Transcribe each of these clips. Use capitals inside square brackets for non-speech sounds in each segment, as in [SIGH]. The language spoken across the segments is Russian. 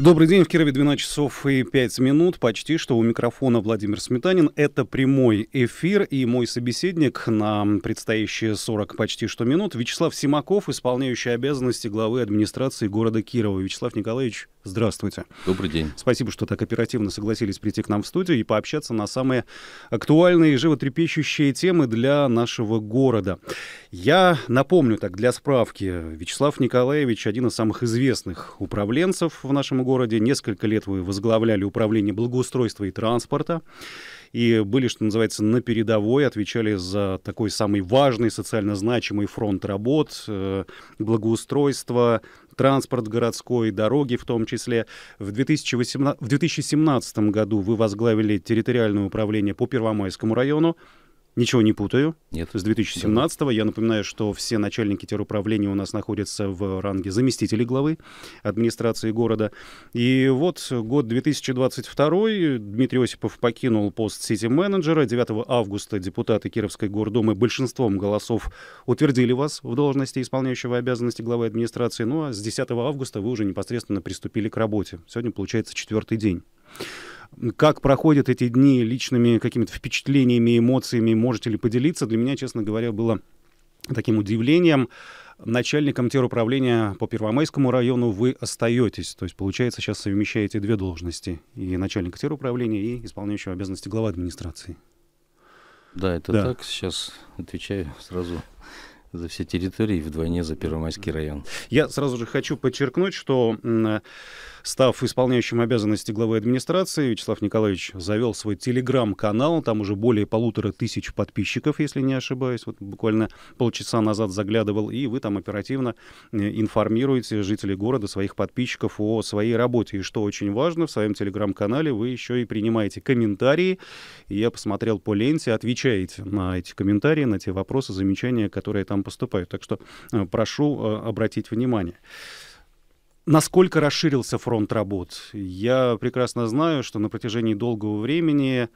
Добрый день, в Кирове 12 часов и 5 минут. Почти что у микрофона Владимир Сметанин. Это прямой эфир и мой собеседник на предстоящие 40 почти что минут Вячеслав Симаков, исполняющий обязанности главы администрации города Кирова. Вячеслав Николаевич, Здравствуйте. Добрый день. Спасибо, что так оперативно согласились прийти к нам в студию и пообщаться на самые актуальные и животрепещущие темы для нашего города. Я напомню так для справки, Вячеслав Николаевич один из самых известных управленцев в нашем городе. Несколько лет вы возглавляли управление благоустройства и транспорта и были, что называется, на передовой, отвечали за такой самый важный, социально значимый фронт работ, э, благоустройство, транспорт городской, дороги в том числе. В, 2018, в 2017 году вы возглавили территориальное управление по Первомайскому району, Ничего не путаю. Нет. С 2017 -го. Я напоминаю, что все начальники теруправления у нас находятся в ранге заместителей главы администрации города. И вот год 2022. Дмитрий Осипов покинул пост сити-менеджера. 9 августа депутаты Кировской гордумы большинством голосов утвердили вас в должности исполняющего обязанности главы администрации. Ну а с 10 августа вы уже непосредственно приступили к работе. Сегодня получается четвертый день. Как проходят эти дни личными какими-то впечатлениями, эмоциями, можете ли поделиться? Для меня, честно говоря, было таким удивлением. Начальником теруправления по Первомайскому району вы остаетесь. То есть, получается, сейчас совмещаете две должности. И начальник теруправления, и исполняющего обязанности глава администрации. Да, это да. так. Сейчас отвечаю сразу за все территории вдвойне за Первомайский район. Я сразу же хочу подчеркнуть, что став исполняющим обязанности главы администрации, Вячеслав Николаевич завел свой телеграм-канал, там уже более полутора тысяч подписчиков, если не ошибаюсь, вот буквально полчаса назад заглядывал, и вы там оперативно э, информируете жителей города, своих подписчиков о своей работе, и что очень важно, в своем телеграм-канале вы еще и принимаете комментарии, я посмотрел по ленте, отвечаете на эти комментарии, на те вопросы, замечания, которые там нам поступают. Так что э, прошу э, обратить внимание. Насколько расширился фронт работ? Я прекрасно знаю, что на протяжении долгого времени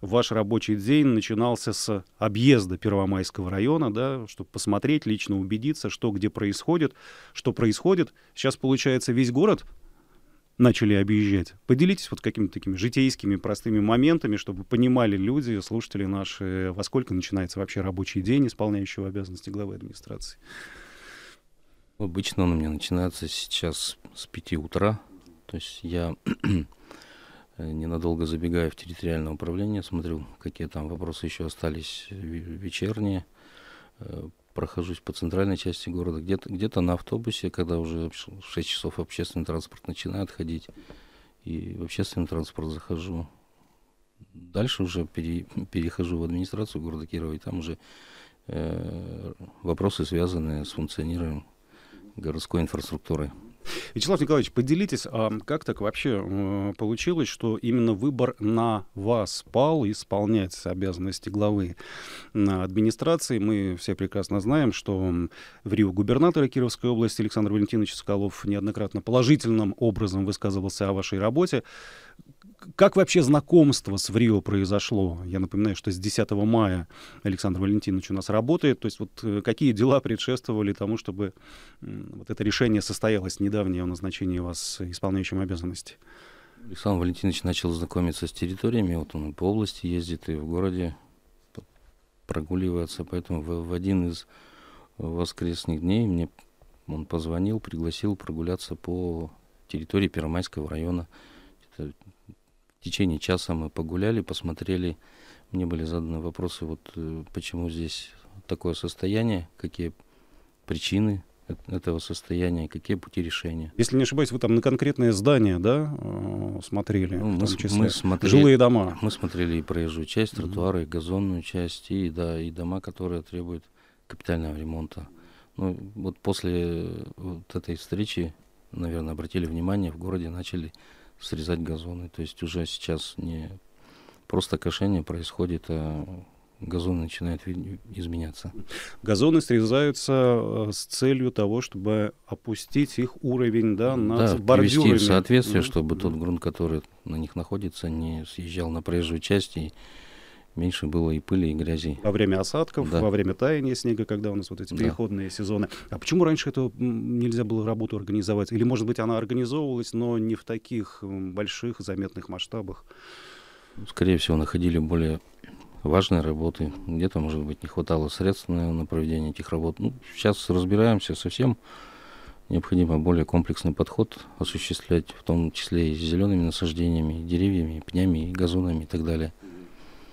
ваш рабочий день начинался с объезда Первомайского района, да, чтобы посмотреть, лично убедиться, что где происходит, что происходит. Сейчас, получается, весь город начали объезжать. Поделитесь вот какими-то такими житейскими простыми моментами, чтобы понимали люди, слушатели наши, во сколько начинается вообще рабочий день исполняющего обязанности главы администрации. Обычно он у меня начинается сейчас с 5 утра. То есть я [CLEARS THROAT] э, ненадолго забегаю в территориальное управление, смотрю, какие там вопросы еще остались вечерние. Э, прохожусь по центральной части города, где-то где, -то, на автобусе, когда уже в 6 часов общественный транспорт начинает ходить, и в общественный транспорт захожу. Дальше уже пере, перехожу в администрацию города Кирова, и там уже э, вопросы, связанные с функционированием городской инфраструктуры. Вячеслав Николаевич, поделитесь, а как так вообще э, получилось, что именно выбор на вас пал исполнять обязанности главы администрации? Мы все прекрасно знаем, что в Рио губернатора Кировской области Александр Валентинович Соколов неоднократно положительным образом высказывался о вашей работе. Как вообще знакомство с Врио произошло? Я напоминаю, что с 10 мая Александр Валентинович у нас работает. То есть вот э, какие дела предшествовали тому, чтобы вот это решение состоялось недавнее о назначении вас исполняющим обязанности? Александр Валентинович начал знакомиться с территориями. Вот он по области ездит и в городе прогуливается. Поэтому в, в один из воскресных дней мне он позвонил, пригласил прогуляться по территории Первомайского района. Это в течение часа мы погуляли, посмотрели. Мне были заданы вопросы, вот э, почему здесь такое состояние, какие причины этого состояния, какие пути решения. Если не ошибаюсь, вы там на конкретное здание, да, э, смотрели, ну, мы, числе, мы смотрели, жилые дома. Мы смотрели и проезжую часть, тротуары, mm-hmm. и газонную часть, и да, и дома, которые требуют капитального ремонта. Ну, вот после э, вот этой встречи, наверное, обратили внимание, в городе начали срезать газоны. То есть уже сейчас не просто кошение происходит, а газон начинает изменяться. Газоны срезаются э, с целью того, чтобы опустить их уровень да, над да, бордюрами. в соответствие, mm-hmm. чтобы тот грунт, который на них находится, не съезжал на проезжую часть и меньше было и пыли, и грязи. Во время осадков, да. во время таяния снега, когда у нас вот эти переходные да. сезоны. А почему раньше это нельзя было работу организовать? Или, может быть, она организовывалась, но не в таких больших заметных масштабах? Ну, скорее всего, находили более важные работы. Где-то, может быть, не хватало средств на, на проведение этих работ. Ну, сейчас разбираемся совсем. Необходимо более комплексный подход осуществлять, в том числе и с зелеными насаждениями, деревьями, пнями, газонами и так далее.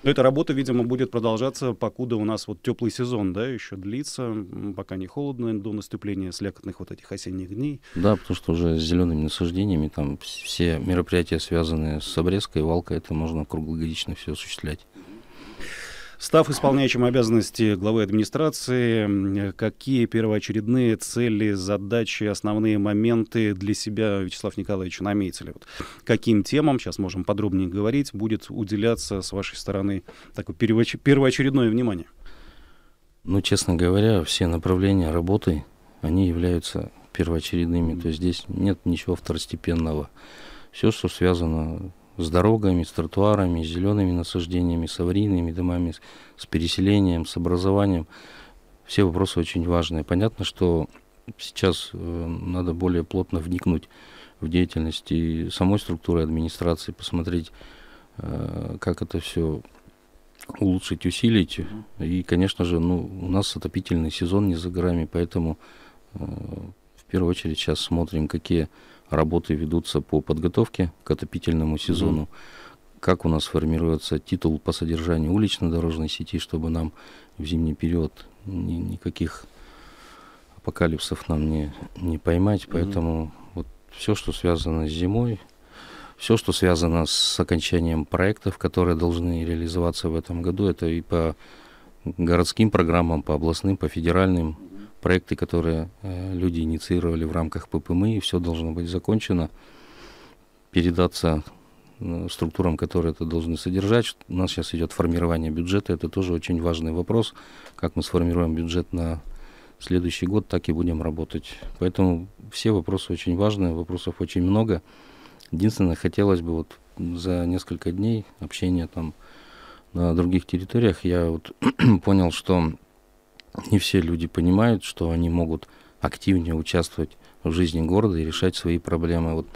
Но эта работа, видимо, будет продолжаться, покуда у нас вот теплый сезон, да, еще длится, пока не холодно, до наступления слякотных вот этих осенних дней. Да, потому что уже с зелеными насаждениями там все мероприятия, связанные с обрезкой, валкой, это можно круглогодично все осуществлять. Став исполняющим обязанности главы администрации, какие первоочередные цели, задачи, основные моменты для себя Вячеслав Николаевич наметили? Вот каким темам, сейчас можем подробнее говорить, будет уделяться с вашей стороны такое первоочередное внимание? Ну, честно говоря, все направления работы, они являются первоочередными. То есть здесь нет ничего второстепенного. Все, что связано с дорогами, с тротуарами, с зелеными насаждениями, с аварийными домами, с переселением, с образованием. Все вопросы очень важные. Понятно, что сейчас э, надо более плотно вникнуть в деятельность и самой структуры администрации, посмотреть, э, как это все улучшить, усилить. И, конечно же, ну, у нас отопительный сезон не за горами, поэтому э, в первую очередь сейчас смотрим, какие Работы ведутся по подготовке к отопительному сезону. Mm-hmm. Как у нас формируется титул по содержанию улично-дорожной сети, чтобы нам в зимний период ни, никаких апокалипсов нам не, не поймать. Mm-hmm. Поэтому вот все, что связано с зимой, все, что связано с окончанием проектов, которые должны реализоваться в этом году, это и по городским программам, по областным, по федеральным проекты, которые э, люди инициировали в рамках ППМ, и все должно быть закончено, передаться э, структурам, которые это должны содержать. У нас сейчас идет формирование бюджета, это тоже очень важный вопрос, как мы сформируем бюджет на следующий год, так и будем работать. Поэтому все вопросы очень важные, вопросов очень много. Единственное, хотелось бы вот за несколько дней общения там на других территориях я вот [CLEARS THROAT] понял, что не все люди понимают, что они могут активнее участвовать в жизни города и решать свои проблемы. Вот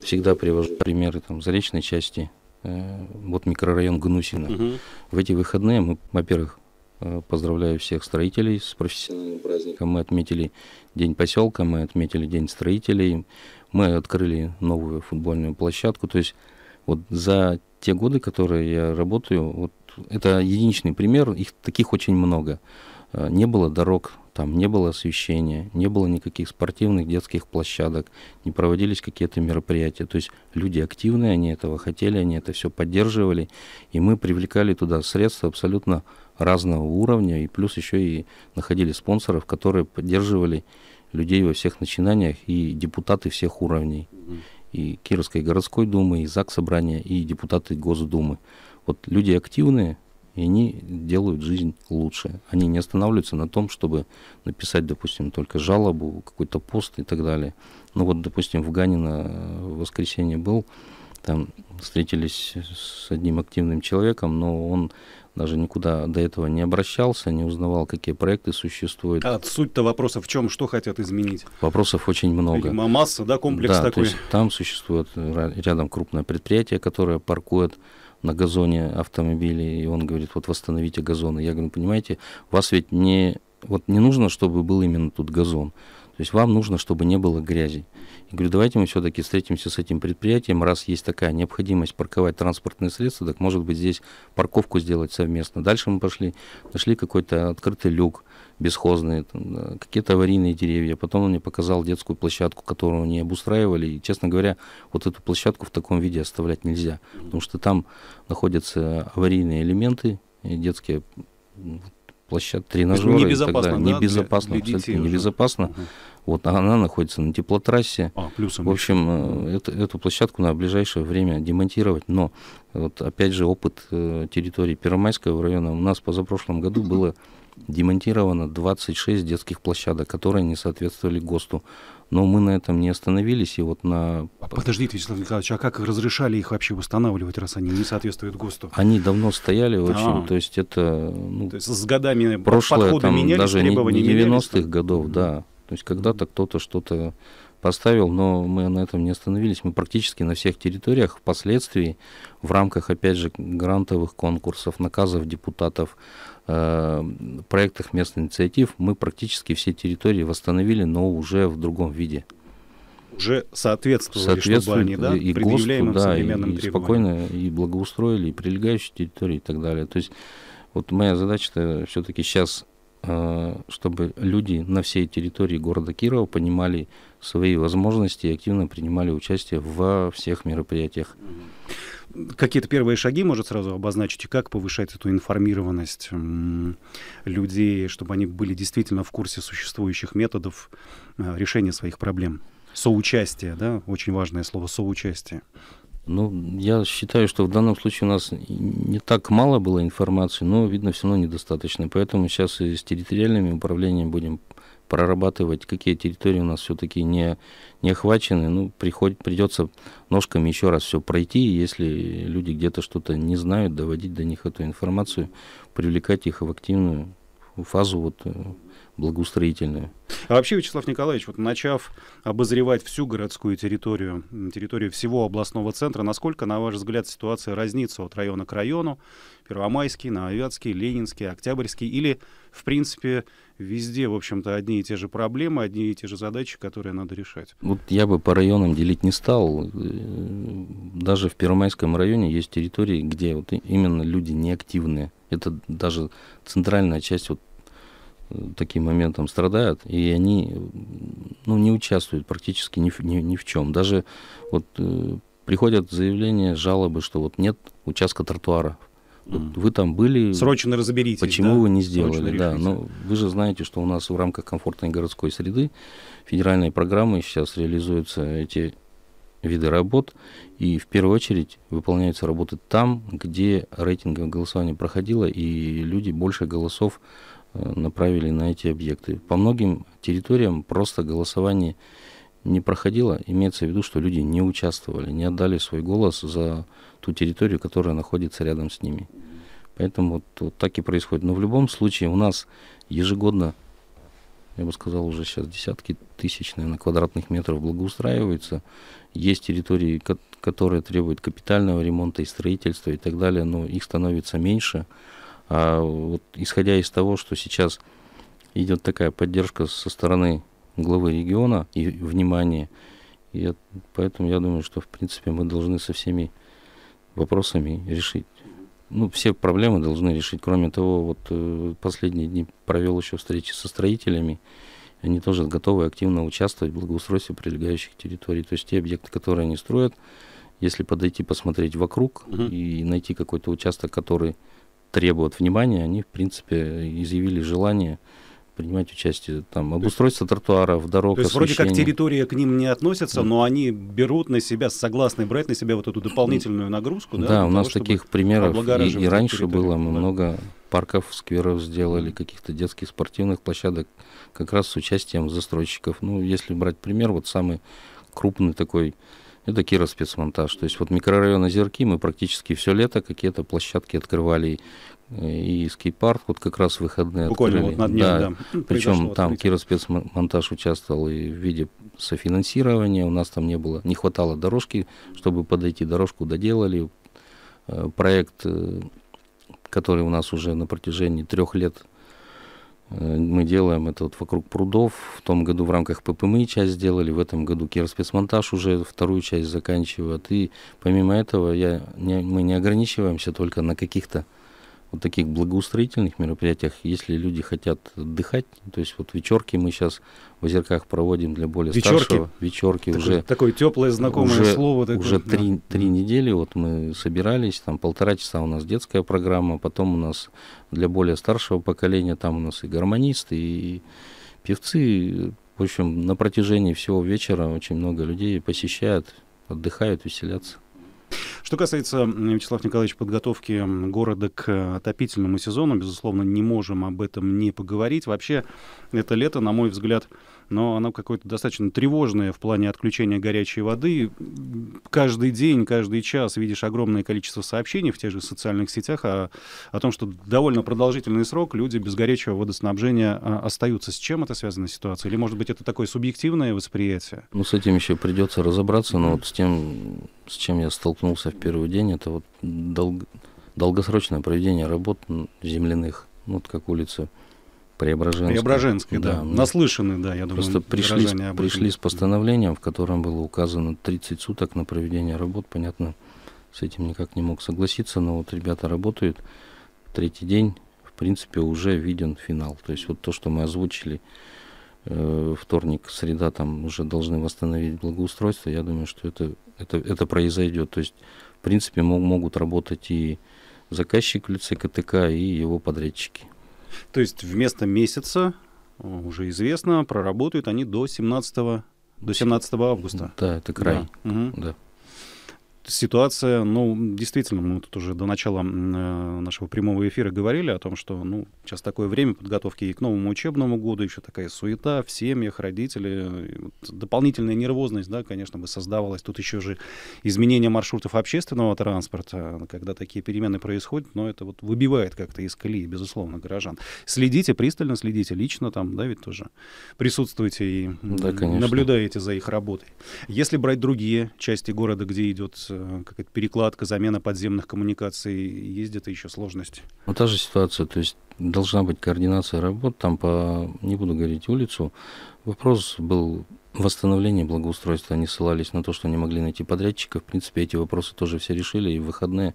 всегда привожу примеры там заречной части, э, вот микрорайон Гнусина. Угу. В эти выходные мы, во-первых, э, поздравляю всех строителей с профессиональным праздником. Мы отметили День поселка, мы отметили День строителей, мы открыли новую футбольную площадку. То есть вот за те годы, которые я работаю, вот это единичный пример, их таких очень много. Э, не было дорог, там не было освещения, не было никаких спортивных детских площадок, не проводились какие-то мероприятия. То есть люди активные, они этого хотели, они это все поддерживали, и мы привлекали туда средства абсолютно разного уровня, и плюс еще и находили спонсоров, которые поддерживали людей во всех начинаниях и депутаты всех уровней. И Кировской городской думы, и ЗАГС собрания, и депутаты Госдумы. Вот люди активные, и они делают жизнь лучше. Они не останавливаются на том, чтобы написать, допустим, только жалобу, какой-то пост и так далее. Ну вот, допустим, в Ганино э, в воскресенье был, там встретились с одним активным человеком, но он даже никуда до этого не обращался, не узнавал, какие проекты существуют. А суть-то вопроса в чем, что хотят изменить? Вопросов очень много. Масса, да, комплекс да, такой? То есть там существует рядом крупное предприятие, которое паркует на газоне автомобиле, и он говорит, вот восстановите газоны. Я говорю, «Ну, понимаете, вас ведь не, вот не нужно, чтобы был именно тут газон. То есть вам нужно, чтобы не было грязи. И говорю, давайте мы все-таки встретимся с этим предприятием, раз есть такая необходимость парковать транспортные средства, так может быть здесь парковку сделать совместно. Дальше мы пошли, нашли какой-то открытый люк, бесхозные, какие-то аварийные деревья. Потом он мне показал детскую площадку, которую не обустраивали. И, честно говоря, вот эту площадку в таком виде оставлять нельзя, потому что там находятся аварийные элементы, и детские площадка, тренажеры. Это небезопасно, Да, небезопасно, для, для абсолютно небезопасно. Угу. Вот а она находится на теплотрассе. А, плюсом. В общем, э, это, эту площадку на ближайшее время демонтировать. Но вот опять же опыт э, территории Первомайского района у нас позапрошлом году было демонтировано 26 детских площадок, которые не соответствовали ГОСТу. Но мы на этом не остановились, и вот на... А подождите, Вячеслав Николаевич, а как разрешали их вообще восстанавливать, раз они не соответствуют ГОСТу? Они давно стояли вообще, а то есть это... Ну, то есть с годами прошлое, там, менялись, даже не 90-х годов, да. То есть когда-то кто-то что-то поставил, но мы на этом не остановились. Мы практически на всех территориях впоследствии в рамках, опять же, грантовых конкурсов, наказов депутатов, Э, проектах местных инициатив мы практически все территории восстановили, но уже в другом виде. Уже соответствовали, соответствовали чтобы они, да, и ГОСТу, да, современным и, и спокойно и благоустроили, и прилегающие территории и так далее. То есть вот моя задача-то все-таки сейчас, э, чтобы люди на всей территории города Кирова понимали свои возможности и активно принимали участие во всех мероприятиях какие-то первые шаги может сразу обозначить, и как повышать эту информированность людей, чтобы они были действительно в курсе существующих методов э, решения своих проблем? Соучастие, да, очень важное слово соучастие. Ну, я считаю, что в данном случае у нас не так мало было информации, но, видно, все равно недостаточно. Поэтому сейчас и с территориальными управлениями будем прорабатывать, какие территории у нас все-таки не, не охвачены. Ну, приходит придется ножками еще раз все пройти, если люди где-то что-то не знают, доводить до них эту информацию, привлекать их в активную фазу вот э, благоустроительную. А вообще, Вячеслав Николаевич, вот начав обозревать всю городскую территорию, территорию всего областного центра, насколько, на ваш взгляд, ситуация разнится от района к району? Первомайский, Нововятский, Ленинский, Октябрьский или, в принципе, везде, в общем-то, одни и те же проблемы, одни и те же задачи, которые надо решать. Вот я бы по районам делить не стал. Э, даже в Первомайском районе есть территории, где вот именно люди неактивные. Это даже центральная часть вот э, таким моментом страдают, и они э, ну, не участвуют практически ни в, ни, ни в чем. Даже вот приходят заявления, жалобы, что вот нет участка тротуара вы там были. Срочно разберитесь. Почему да? вы не сделали? да, но ну, вы же знаете, что у нас в рамках комфортной городской среды федеральной программы сейчас реализуются эти виды работ, и в первую очередь выполняются работы там, где рейтинговое голосование проходило, и люди больше голосов э, направили на эти объекты. По многим территориям просто голосование не проходила, имеется в виду, что люди не участвовали, не отдали свой голос за ту территорию, которая находится рядом с ними. Поэтому вот, вот так и происходит. Но в любом случае у нас ежегодно, я бы сказал, уже сейчас десятки тысяч, наверное, квадратных метров благоустраиваются. Есть территории, которые требуют капитального ремонта и строительства и так далее, но их становится меньше. А вот исходя из того, что сейчас идет такая поддержка со стороны главы региона и внимание. И поэтому я думаю, что в принципе мы должны со всеми вопросами решить. Ну, все проблемы должны решить. Кроме того, вот э, последние дни провел еще встречи со строителями. Они тоже готовы активно участвовать в благоустройстве прилегающих территорий. То есть те объекты, которые они строят, если подойти посмотреть вокруг Uh -huh. и найти какой-то участок, который требует внимания, они, в принципе, изъявили желание принимать участие. Там обустройство то тротуаров, дорог, То есть вроде как территория к ним не относится, но они берут на себя, согласны брать на себя вот эту дополнительную нагрузку. Да, да у нас того, таких примеров и, и раньше было. да. много парков, скверов сделали, каких-то детских спортивных площадок, как раз с участием застройщиков. Ну, если брать пример, вот самый крупный такой это Кироспецмонтаж. То есть вот микрорайон Озерки мы практически все лето какие-то площадки открывали. Э, и скейт-парк вот как раз выходные Буквально открыли. вот на дне, да. да. Причем там вот, Кироспецмонтаж участвовал и в виде софинансирования. У нас там не было, не хватало дорожки, чтобы подойти. Дорожку доделали. Э, проект, э, который у нас уже на протяжении трех лет Э, мы делаем это вот вокруг прудов. В том году в рамках ППМИ часть сделали, в этом году Кирспецмонтаж уже вторую часть заканчивает. И помимо этого я, не, мы не ограничиваемся только на каких-то вот таких благоустроительных мероприятиях, если люди хотят отдыхать, то есть вот вечерки мы сейчас в озерках проводим для более вечерки. старшего. Вечерки такое, уже. Такое теплое знакомое уже, слово. Такое, уже да. три, недели вот мы собирались, там полтора часа у нас детская программа, потом у нас для более старшего поколения, там у нас и гармонисты, и певцы. В общем, на протяжении всего вечера очень много людей посещают, отдыхают, веселятся. Что касается, Вячеслав Николаевич, подготовки города к э, отопительному сезону, безусловно, не можем об этом не поговорить. Вообще, это лето, на мой взгляд, но оно какое-то достаточно тревожное в плане отключения горячей воды. Каждый день, каждый час видишь огромное количество сообщений в тех же социальных сетях о, о том, что довольно продолжительный срок люди без горячего водоснабжения а, остаются. С чем это связана ситуация? Или, может быть, это такое субъективное восприятие? Ну, с этим еще придется разобраться, но вот с тем, с чем я столкнулся в первый день, это вот долг... долгосрочное проведение работ земляных, ну, вот как улица Преображенской. Преображенской, да. да. Ну, Наслышаны, да, я думаю. Просто пришли, с, пришли с постановлением, в котором было указано 30 суток на проведение работ. Понятно, с этим никак не мог согласиться, но вот ребята работают. Третий день, в принципе, уже виден финал. То есть вот то, что мы озвучили э, вторник, среда, там уже должны восстановить благоустройство. Я думаю, что это, это, это произойдет. То есть, в принципе, мог, могут работать и заказчик в лице КТК, и его подрядчики. То есть вместо месяца, э, уже известно, проработают они до 17, до 17 августа. Да, это край. Да. Угу. да ситуация, ну, действительно, мы тут уже до начала э, нашего прямого эфира говорили о том, что, ну, сейчас такое время подготовки и к новому учебному году, еще такая суета в семьях, родители, вот дополнительная нервозность, да, конечно, бы создавалась. Тут еще же изменение маршрутов общественного транспорта, когда такие перемены происходят, но это вот выбивает как-то из колеи, безусловно, горожан. Следите, пристально следите лично там, да, ведь тоже присутствуйте и да, наблюдаете за их работой. Если брать другие части города, где идет э, Э, какая-то перекладка, замена подземных коммуникаций, есть где-то еще сложность? Вот та же ситуация, то есть должна быть координация работ, там по, не буду говорить улицу, вопрос был восстановление благоустройства, они ссылались на то, что не могли найти подрядчика. В принципе, эти вопросы тоже все решили, и в выходные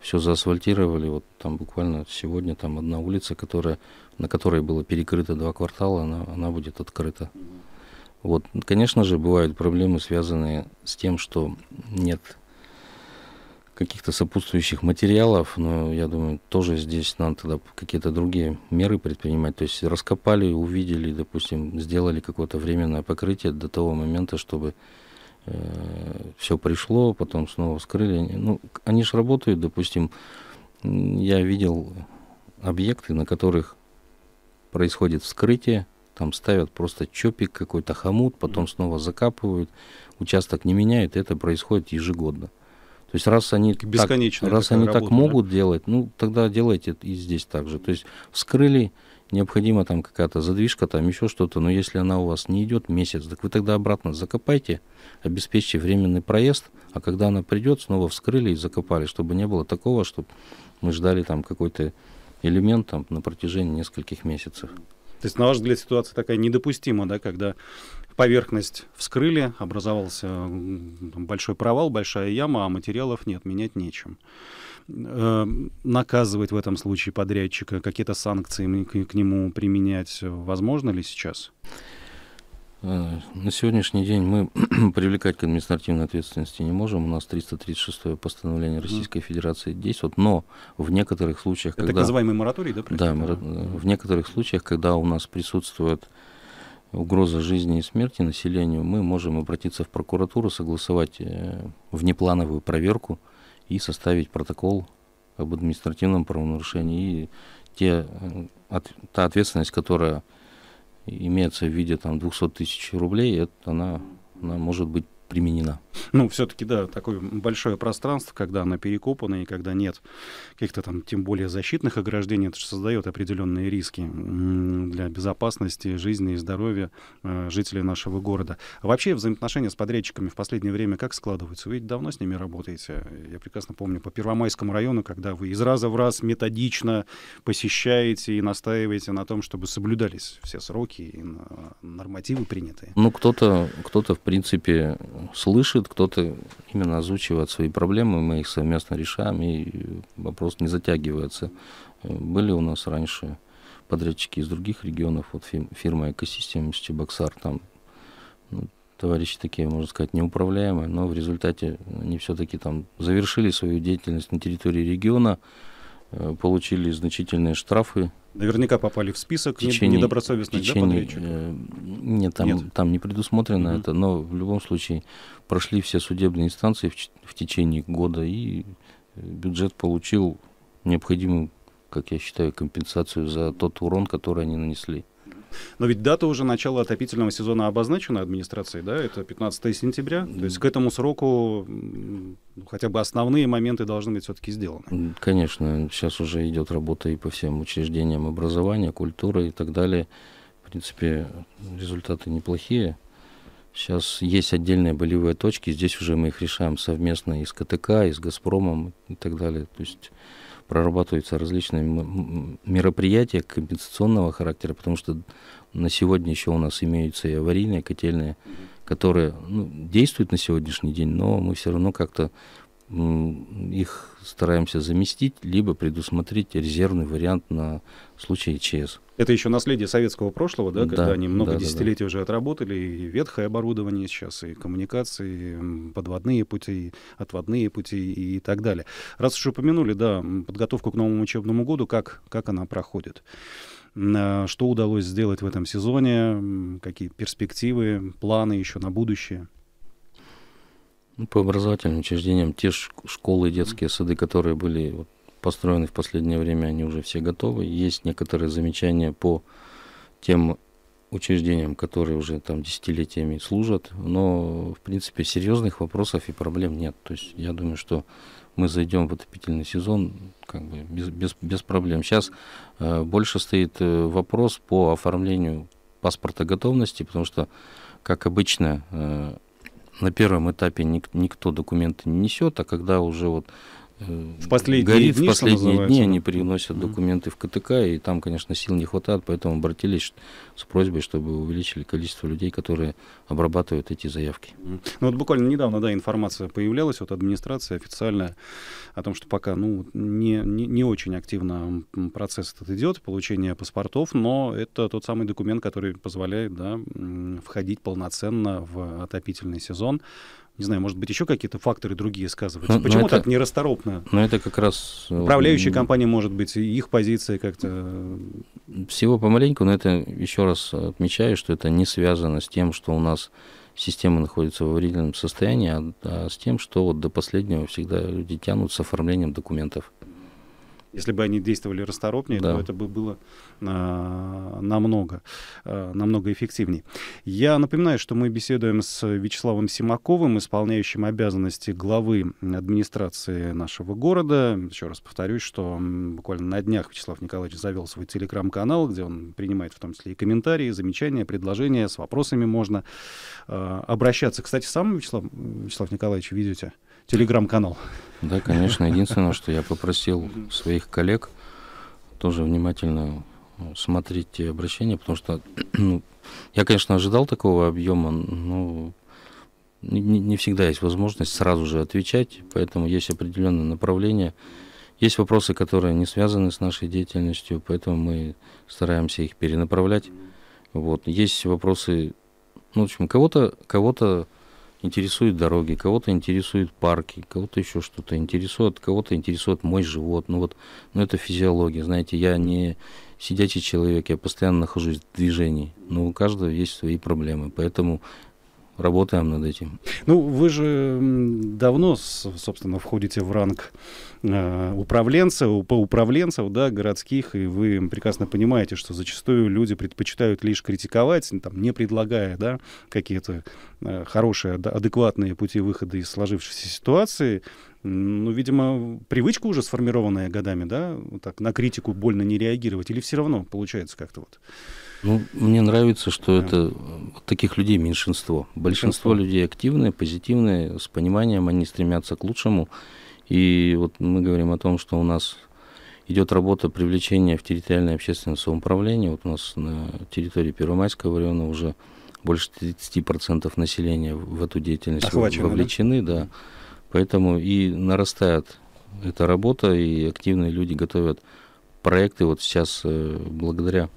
все заасфальтировали. Вот там буквально сегодня там одна улица, которая, на которой было перекрыто два квартала, она, она будет открыта. Вот, конечно же, бывают проблемы, связанные с тем, что нет каких-то сопутствующих материалов, но я думаю, тоже здесь надо тогда какие-то другие меры предпринимать. То есть раскопали, увидели, допустим, сделали какое-то временное покрытие до того момента, чтобы э, все пришло, потом снова вскрыли. Ну, они же работают, допустим, я видел объекты, на которых происходит вскрытие, там ставят просто чопик какой-то хомут, потом снова закапывают, участок не меняют, это происходит ежегодно. То есть раз они Бесконечно так, раз они работа, так могут делать, ну тогда делайте и здесь также. То есть вскрыли, необходима там какая-то задвижка, там еще что-то, но если она у вас не идет месяц, так вы тогда обратно закопайте, обеспечьте временный проезд, а когда она придет, снова вскрыли и закопали, чтобы не было такого, чтобы мы ждали там какой-то элемент там, на протяжении нескольких месяцев. То есть, на ваш взгляд, ситуация такая недопустима, да, когда поверхность вскрыли, образовался большой провал, большая яма, а материалов нет, менять нечем. Эм, наказывать в этом случае подрядчика, какие-то санкции к, нему применять, возможно ли сейчас? Э, на сегодняшний день мы [CLEARS THROAT] привлекать к административной ответственности не можем. У нас 336 постановление Российской Федерации действует, но в некоторых случаях... Это когда... так называемый мораторий, да? Да, мора... Э, в некоторых случаях, когда у нас присутствует э, угроза жизни и смерти населению, мы можем обратиться в прокуратуру, согласовать э, внеплановую проверку и составить протокол об административном правонарушении. И те, э, от, та ответственность, которая имеется в виде там, 200 тысяч рублей, это, она, она может быть применена. Ну, все-таки, да, такое большое пространство, когда оно перекопана и когда нет каких-то там, тем более, защитных ограждений, это же создает определенные риски для безопасности, жизни и здоровья э, жителей нашего города. А вообще взаимоотношения с подрядчиками в последнее время как складываются? Вы ведь давно с ними работаете. Я прекрасно помню по Первомайскому району, когда вы из раза в раз методично посещаете и настаиваете на том, чтобы соблюдались все сроки и нормативы принятые. Ну, кто-то, кто-то в принципе, слышит пишет, кто-то именно озвучивает свои проблемы, мы их совместно решаем, и вопрос не затягивается. Были у нас раньше подрядчики из других регионов, вот фирма «Экосистема» из Чебоксар, там ну, товарищи такие, можно сказать, неуправляемые, но в результате они все-таки там завершили свою деятельность на территории региона, э, получили значительные штрафы Наверняка попали в список в течение, недобросовестных течение, да, э, нет, там, нет, там не предусмотрено угу. это, но в любом случае прошли все судебные инстанции в, в течение года, и э, бюджет получил необходимую, как я считаю, компенсацию за тот урон, который они нанесли. Но ведь дата уже начала отопительного сезона обозначена администрацией, да? Это 15 сентября. То есть к этому сроку ну, хотя бы основные моменты должны быть все-таки сделаны. Конечно, сейчас уже идет работа и по всем учреждениям образования, культуры и так далее. В принципе, результаты неплохие. Сейчас есть отдельные болевые точки, здесь уже мы их решаем совместно и с КТК, и с «Газпромом» и так далее. То есть прорабатываются различные мероприятия компенсационного характера, потому что на сегодня еще у нас имеются и аварийные котельные, которые ну, действуют на сегодняшний день, но мы все равно как-то их стараемся заместить, либо предусмотреть резервный вариант на случай ЧС. Это еще наследие советского прошлого, да, когда да, они много да, десятилетий да, уже отработали, и ветхое оборудование сейчас, и коммуникации, и подводные пути, отводные пути и так далее. Раз уж упомянули, да, подготовку к новому учебному году, как, как она проходит? А, что удалось сделать в этом сезоне? Какие перспективы, планы еще на будущее? Ну, по образовательным учреждениям те школы и детские сады, которые были вот построены в последнее время, они уже все готовы. Есть некоторые замечания по тем учреждениям, которые уже там десятилетиями служат, но в принципе серьезных вопросов и проблем нет. То есть я думаю, что мы зайдем в отопительный сезон как бы без, без, без проблем. Сейчас э, больше стоит э, вопрос по оформлению паспорта готовности, потому что, как обычно, э, на первом этапе ник, никто документы не несет, а когда уже вот Э, в последние горит, дни, в последние дни они приносят документы в КТК, и там, конечно, сил не хватает, поэтому обратились с просьбой, чтобы увеличили количество людей, которые обрабатывают эти заявки. Ну вот буквально недавно, да, информация появлялась от администрации официальная о том, что пока, ну, не, не, не очень активно процесс этот идет, получение паспортов, но это тот самый документ, который позволяет, да, входить полноценно в отопительный сезон. Не знаю, может быть, еще какие-то факторы другие сказываются. Но, ну, Почему ну, это, так нерасторопно? Но ну, это как раз... Э, Управляющая компания, может быть, их позиция как-то... Э, всего помаленьку, но это еще раз раз отмечаю, что это не связано с тем, что у нас система находится в аварийном состоянии, а, а, с тем, что вот до последнего всегда люди тянут с оформлением документов. Если бы они действовали расторопнее, да. то это бы было а, намного, а, намного эффективнее. Я напоминаю, что мы беседуем с Вячеславом Симаковым, исполняющим обязанности главы администрации нашего города. Еще раз повторюсь, что буквально на днях Вячеслав Николаевич завел свой телеграм-канал, где он принимает в том числе и комментарии, замечания, предложения, с вопросами можно а, обращаться. Кстати, сам Вячеслав, Вячеслав Николаевич ведете? — телеграм-канал. Да, конечно. Единственное, что я попросил своих коллег тоже внимательно ну, смотреть те обращения, потому что [CLEARS THROAT] ну, я, конечно, ожидал такого объема, но не, не всегда есть возможность сразу же отвечать, поэтому есть определенное направление. Есть вопросы, которые не связаны с нашей деятельностью, поэтому мы стараемся их перенаправлять. Вот. Есть вопросы, ну, в общем, кого-то кого -то интересуют дороги, кого-то интересуют парки, кого-то еще что-то интересует, кого-то интересует мой живот. Ну вот, ну это физиология, знаете, я не сидячий человек, я постоянно нахожусь в движении, но ну, у каждого есть свои проблемы, поэтому работаем над этим. Ну, вы же давно, собственно, входите в ранг э, управленцев, по управленцев, да, городских, и вы прекрасно понимаете, что зачастую люди предпочитают лишь критиковать, там, не предлагая, да, какие-то э, хорошие, адекватные пути выхода из сложившейся ситуации. Ну, видимо, привычка уже сформированная годами, да, вот так на критику больно не реагировать, или все равно получается как-то вот? Ну, мне нравится, что это э, таких людей меньшинство. Большинство, Большинство людей активные, позитивные, с пониманием, они стремятся к лучшему. И вот мы говорим о том, что у нас идет работа привлечения в территориальное общественное самоуправление. Вот у нас на территории Первомайского района уже больше 30% населения в эту деятельность Охвачено, вовлечены, да? да. Поэтому и нарастает эта работа, и активные люди готовят проекты. Вот сейчас э, благодаря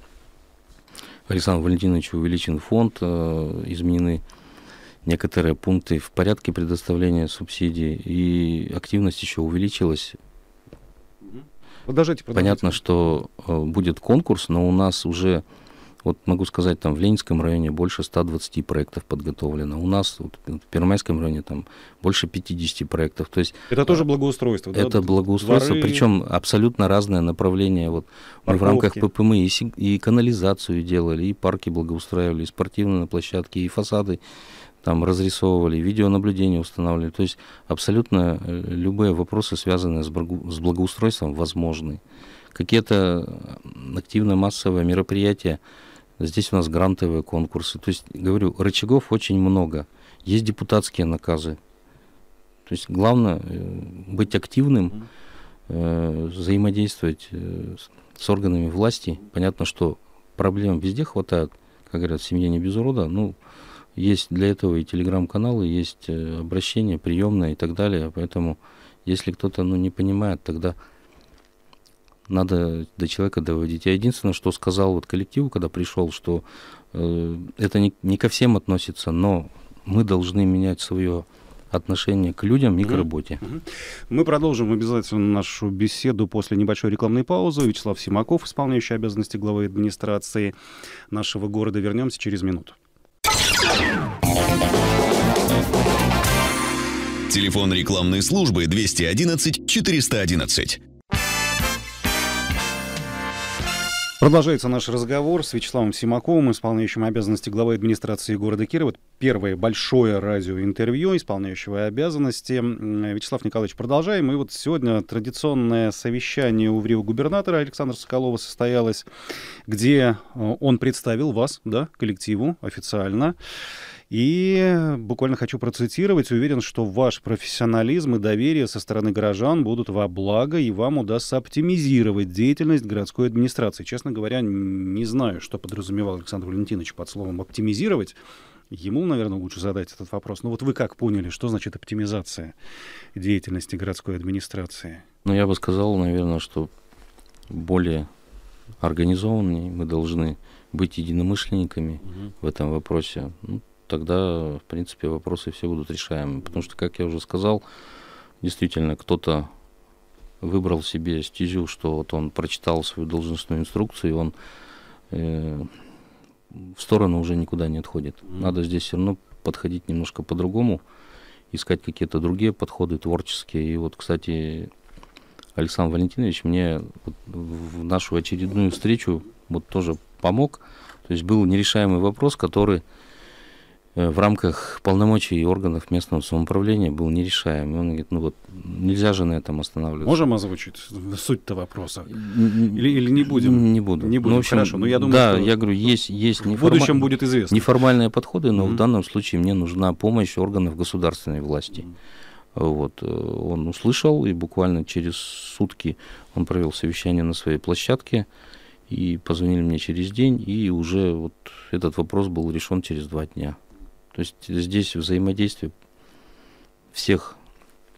Александру Валентиновичу увеличен фонд, э, изменены некоторые пункты в порядке предоставления субсидий, и активность еще увеличилась. Подождите, подождите. Понятно, что э, будет конкурс, но у нас уже вот могу сказать, там в Ленинском районе больше 120 проектов подготовлено. У нас вот, в Первомайском районе там больше 50 проектов. То есть, это тоже э, благоустройство, это да? Это благоустройство, Дворы... причем абсолютно разное направление. Вот мы в рамках ППМ и, и канализацию делали, и парки благоустраивали, и спортивные площадки, и фасады там разрисовывали, видеонаблюдение устанавливали. То есть абсолютно э, любые вопросы, связанные с благоустройством, возможны. Какие-то активно массовые мероприятия, Здесь у нас грантовые конкурсы. То есть, говорю, рычагов очень много. Есть депутатские наказы. То есть главное э, быть активным, э, взаимодействовать э, с органами власти. Понятно, что проблем везде хватает, как говорят, семья не без урода. Ну, есть для этого и телеграм-каналы, есть обращения, приемные и так далее. Поэтому, если кто-то ну, не понимает, тогда надо до человека доводить. Я единственное, что сказал вот коллективу, когда пришел, что э, это не, не ко всем относится, но мы должны менять свое отношение к людям и к работе. Мы продолжим обязательно нашу беседу после небольшой рекламной паузы. Вячеслав Симаков, исполняющий обязанности главы администрации нашего города. Вернемся через минуту. Телефон рекламной службы 211 411. Продолжается наш разговор с Вячеславом Симаковым, исполняющим обязанности главы администрации города Кирова. Первое большое радиоинтервью, исполняющего обязанности. Вячеслав Николаевич, продолжаем. И вот сегодня традиционное совещание у ВРИО губернатора Александра Соколова состоялось, где э, он представил вас, да, коллективу официально. И буквально хочу процитировать. Уверен, что ваш профессионализм и доверие со стороны горожан будут во благо, и вам удастся оптимизировать деятельность городской администрации. Честно говоря, не знаю, что подразумевал Александр Валентинович под словом «оптимизировать». Ему, наверное, лучше задать этот вопрос. Ну вот вы как поняли, что значит оптимизация деятельности городской администрации? Ну, я бы сказал, наверное, что более организованнее мы должны быть единомышленниками угу. в этом вопросе. Ну, тогда, в принципе, вопросы все будут решаемы. Потому что, как я уже сказал, действительно, кто-то выбрал себе стезю, что вот он прочитал свою должностную инструкцию, и он э, в сторону уже никуда не отходит. Надо здесь все равно подходить немножко по-другому, искать какие-то другие подходы творческие. И вот, кстати, Александр Валентинович мне вот в нашу очередную встречу вот тоже помог. То есть был нерешаемый вопрос, который Э, в рамках полномочий органов местного самоуправления был нерешаем. И он говорит, ну вот, нельзя же на этом останавливаться. Можем озвучить суть-то вопроса? Или, или не будем? Не буду. Не будем, ну, общем, хорошо. Но я думаю, да, что я говорю, есть, есть неформа... в будущем будет известно. неформальные подходы, но mm-hmm. в данном случае мне нужна помощь органов государственной власти. Mm-hmm. Вот. Э, он услышал, и буквально через сутки он провел совещание на своей площадке, и позвонили мне через день, и уже вот этот вопрос был решен через два дня. То есть здесь взаимодействие всех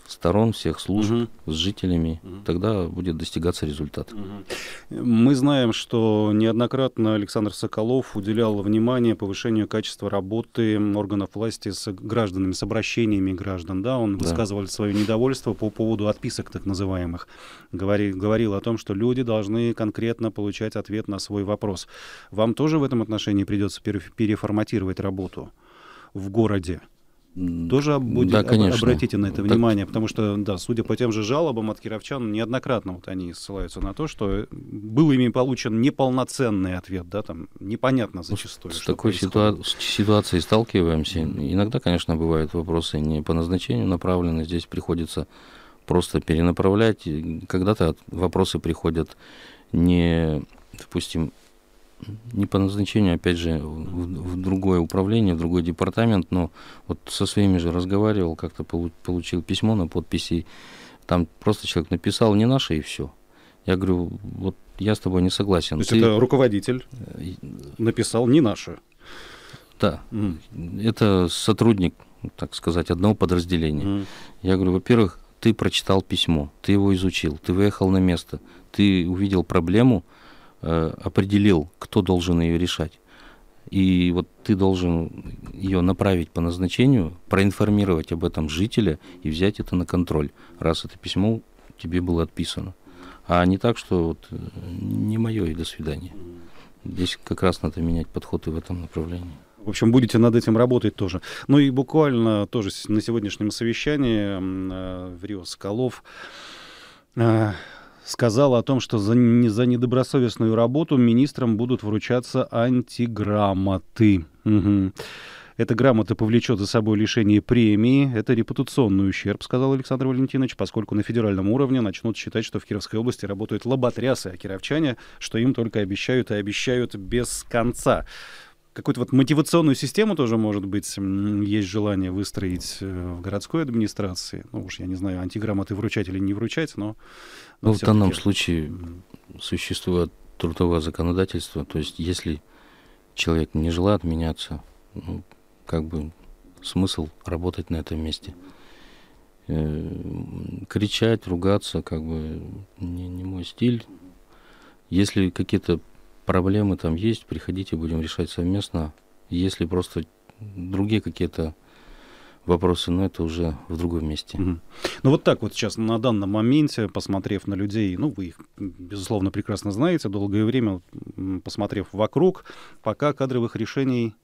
сторон, всех служб, угу. с жителями, угу. тогда будет достигаться результат. Угу. Мы знаем, что неоднократно Александр Соколов уделял внимание повышению качества работы органов власти с гражданами, с обращениями граждан. Да? Он да. высказывал свое недовольство по поводу отписок так называемых. Говори, говорил о том, что люди должны конкретно получать ответ на свой вопрос. Вам тоже в этом отношении придется переформатировать работу? в городе. Тоже будет, да, конечно. обратите на это внимание, так... потому что, да, судя по тем же жалобам от кировчан, неоднократно вот они ссылаются на то, что э, был ими получен неполноценный ответ, да, там непонятно ну, зачастую. С такой ситуа- ситуацией сталкиваемся. Иногда, конечно, бывают вопросы не по назначению направлены, здесь приходится просто перенаправлять. Когда-то вопросы приходят не, допустим, не по назначению, опять же, в, в другое управление, в другой департамент, но вот со своими же разговаривал, как-то получил письмо на подписи, там просто человек написал не наше и все. Я говорю, вот я с тобой не согласен. То есть Ты... это руководитель э, написал не наше. Да, mm. это сотрудник, так сказать, одного подразделения. Mm. Я говорю, во-первых, ты прочитал письмо, ты его изучил, ты выехал на место, ты увидел проблему, Э, определил, кто должен ее решать. И вот ты должен ее направить по назначению, проинформировать об этом жителя и взять это на контроль, раз это письмо тебе было отписано. А не так, что вот э, не мое и до свидания. Здесь как раз надо менять подход и в этом направлении. В общем, будете над этим работать тоже. Ну и буквально тоже на сегодняшнем совещании э, в Рио Скалов сказал о том, что за, не, за недобросовестную работу министрам будут вручаться антиграмоты. Угу. Эта грамота повлечет за собой лишение премии. Это репутационный ущерб, сказал Александр Валентинович, поскольку на федеральном уровне начнут считать, что в Кировской области работают лоботрясы, а кировчане, что им только обещают и обещают без конца. Какую-то вот мотивационную систему тоже, может быть, есть желание выстроить э, в городской администрации. Ну уж я не знаю, антиграмоты вручать или не вручать, но ну, в данном случае существует трудовое законодательство, то есть если человек не желает меняться, ну, как бы смысл работать на этом месте. Э, кричать, ругаться, как бы не, не мой стиль. Если какие-то проблемы там есть, приходите, будем решать совместно. Если просто другие какие-то вопросы, но это уже в другом месте. Угу. Ну вот так вот сейчас на данном моменте, посмотрев на людей, ну вы их, безусловно, прекрасно знаете, долгое время, посмотрев вокруг, пока кадровых решений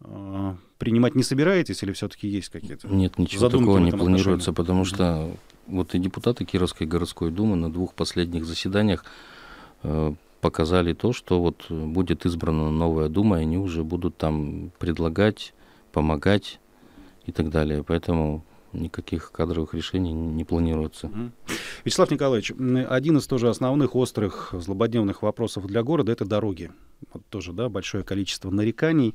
э, принимать не собираетесь или все-таки есть какие-то Нет, ничего такого не планируется, отношении? потому что вот и депутаты Кировской городской думы на двух последних заседаниях э, показали то, что вот будет избрана новая дума, и они уже будут там предлагать, помогать и так далее. Поэтому никаких кадровых решений не планируется. Вячеслав Николаевич, один из тоже основных острых злободневных вопросов для города — это дороги. Вот тоже, да, большое количество нареканий.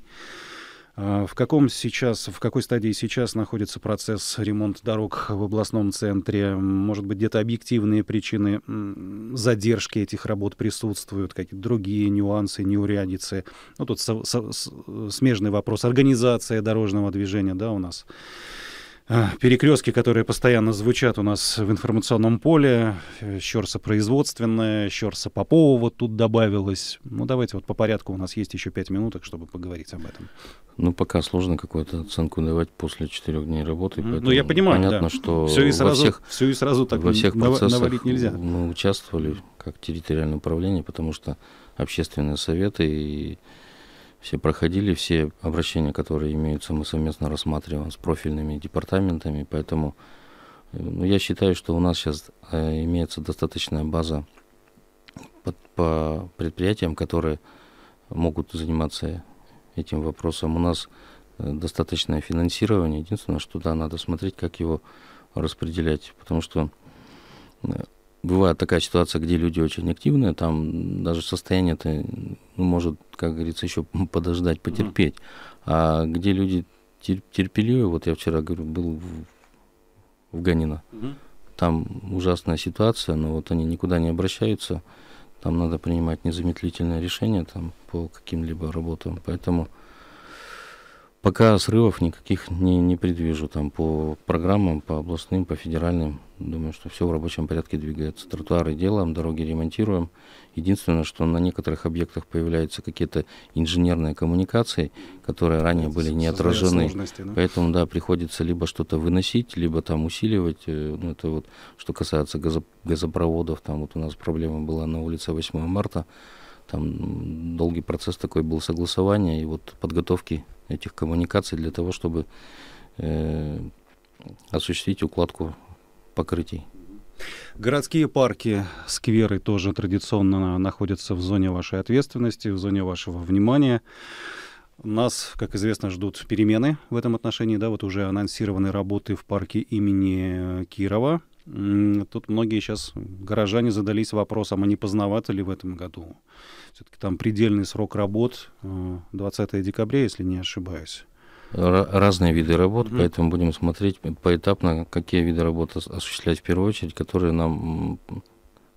А, в каком сейчас, в какой стадии сейчас находится процесс ремонта дорог в областном центре? Может быть, где-то объективные причины задержки этих работ присутствуют, какие-то другие нюансы, неурядицы? Ну, тут со- со- смежный вопрос. Организация дорожного движения, да, у нас? А, перекрестки, которые постоянно звучат у нас в информационном поле. Э, Щерса производственная, Щерса Попова вот тут добавилось. Ну, давайте вот по порядку, у нас есть еще пять минуток, чтобы поговорить об этом. Ну, пока сложно какую-то оценку давать после четырех дней работы. Ну, я понимаю, понятно, да. что все и сразу, во всех, все и сразу так во всех процессах нельзя. мы участвовали как территориальное управление, потому что общественные советы и все проходили, все обращения, которые имеются, мы совместно рассматриваем с профильными департаментами, поэтому ну, я считаю, что у нас сейчас э, имеется достаточная база под, по предприятиям, которые могут заниматься этим вопросом. У нас э, достаточное финансирование. Единственное, что да, надо смотреть, как его распределять, потому что э, бывает такая ситуация, где люди очень активные, там даже состояние-то ну, может, как говорится, еще [LAUGHS] подождать, потерпеть. Mm-hmm. А где люди тер- терпеливые, вот я вчера говорю, был в, в Ганино, mm-hmm. там ужасная ситуация, но вот они никуда не обращаются, там надо принимать незамедлительное решение там, по каким-либо работам, поэтому Пока срывов никаких не, не предвижу. Там по программам, по областным, по федеральным. Думаю, что все в рабочем порядке двигается. Тротуары делаем, дороги ремонтируем. Единственное, что на некоторых объектах появляются какие-то инженерные коммуникации, которые ранее были не отражены. Да? Поэтому, да, приходится либо что-то выносить, либо там усиливать. Э, ну, это вот, что касается газопроводов. Там вот у нас проблема была на улице 8 марта. Там долгий процесс такой был согласования и вот подготовки этих коммуникаций для того, чтобы э, осуществить укладку покрытий. Городские парки, скверы тоже традиционно находятся в зоне вашей ответственности, в зоне вашего внимания. Нас, как известно, ждут перемены в этом отношении. Да, вот уже анонсированы работы в парке имени Кирова Тут многие сейчас, горожане, задались вопросом, а не поздновато ли в этом году? Все-таки там предельный срок работ 20 э, декабря, если не ошибаюсь. Разные виды работ, mm-hmm. поэтому будем смотреть поэтапно, какие виды работ осуществлять в первую очередь, которые нам,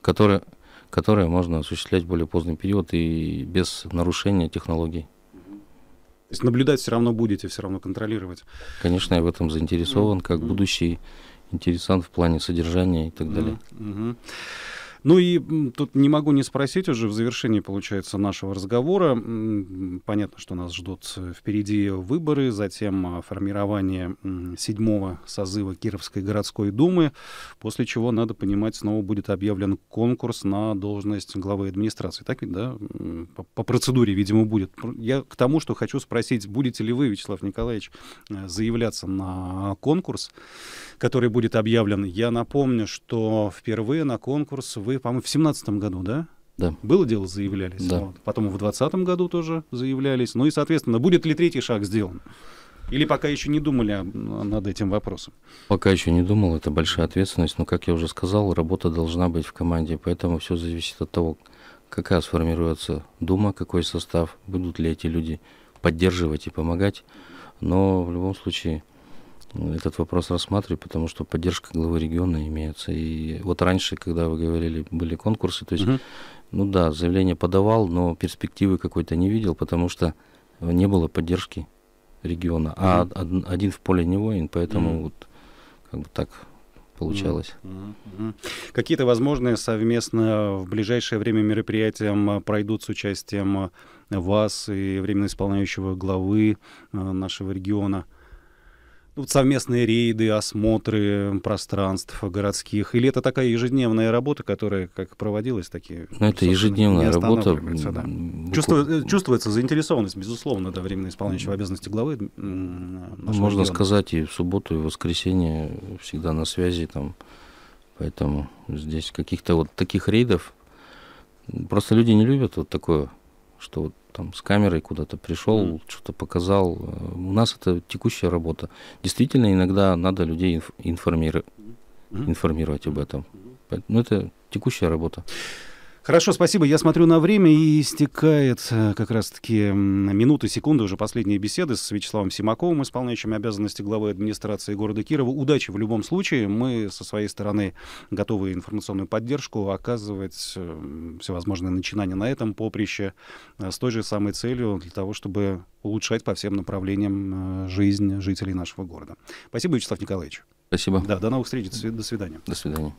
которые, которые можно осуществлять в более поздний период и без нарушения технологий. То есть наблюдать все равно будете, все равно контролировать. Конечно, я в этом заинтересован, как mm-hmm. будущий интересант в плане содержания и так далее. Угу. Ну и тут не могу не спросить уже в завершении, получается, нашего разговора. Понятно, что нас ждут э, впереди выборы, затем э, формирование седьмого созыва Кировской городской думы, после чего, надо понимать, снова будет объявлен конкурс на должность главы администрации. Так ведь, да? По, по процедуре, видимо, будет. Я к тому, что хочу спросить, будете ли вы, Вячеслав Николаевич, э, заявляться на конкурс, который будет объявлен. Я напомню, что впервые на конкурс вы по-моему, в семнадцатом году, да? Да. Было дело, заявлялись. Да. Вот. Потом в двадцатом году тоже заявлялись. Ну и, соответственно, будет ли третий шаг сделан? Или пока еще не думали о, над этим вопросом? Пока еще не думал, это большая ответственность. Но, как я уже сказал, работа должна быть в команде, поэтому все зависит от того, какая сформируется дума, какой состав, будут ли эти люди поддерживать и помогать. Но в любом случае ну, этот вопрос рассматриваю, потому что поддержка главы региона имеется. И вот раньше, когда вы говорили, были конкурсы, то есть, угу. ну да, заявление подавал, но перспективы какой-то не видел, потому что не было поддержки региона, угу. а од, один в поле не воин, поэтому угу. вот как бы так получалось. Mm-hmm. Какие-то возможные совместно в ближайшее время мероприятия пройдут с участием вас и временно исполняющего главы э, нашего региона? — вот совместные рейды, осмотры пространств городских? Или это такая ежедневная работа, которая как проводилась, такие... Ну, это ежедневная работа. Да. Чувствует, э, чувствуется заинтересованность, безусловно, до временно исполняющего обязанности главы. Ну, можно региона. сказать, и в субботу, и в воскресенье всегда на связи там. Поэтому здесь каких-то вот таких рейдов Просто люди не любят вот такое что вот там с камерой куда-то пришел, mm. что-то показал. Э, у нас это текущая работа. Действительно, иногда надо людей информировать, mm. информировать об этом. но ну, это текущая работа. Хорошо, спасибо. Я смотрю на время, и истекает э, как раз-таки минуты, секунды уже последние беседы с Вячеславом Симаковым, исполняющим обязанности главы администрации города Кирова. Удачи в любом случае. Мы со своей стороны готовы информационную поддержку оказывать, э, всевозможные начинания на этом поприще, э, с той же самой целью для того, чтобы улучшать по всем направлениям жизнь жителей нашего города. Спасибо, Вячеслав Николаевич. Спасибо. Да, до новых встреч. До свидания. До свидания.